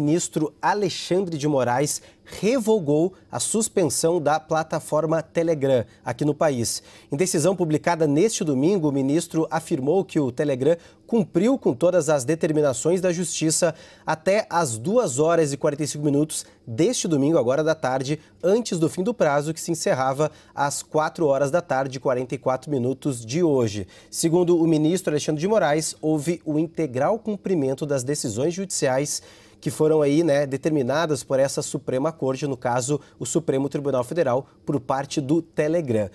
ministro Alexandre de Moraes revogou a suspensão da plataforma Telegram aqui no país. Em decisão publicada neste domingo, o ministro afirmou que o Telegram cumpriu com todas as determinações da Justiça até as 2 horas e 45 minutos deste domingo, agora da tarde, antes do fim do prazo que se encerrava às 4 horas da tarde e 44 minutos de hoje. Segundo o ministro Alexandre de Moraes, houve o integral cumprimento das decisões judiciais que foram aí, né, determinadas por essa Suprema Corte, no caso, o Supremo Tribunal Federal, por parte do Telegram.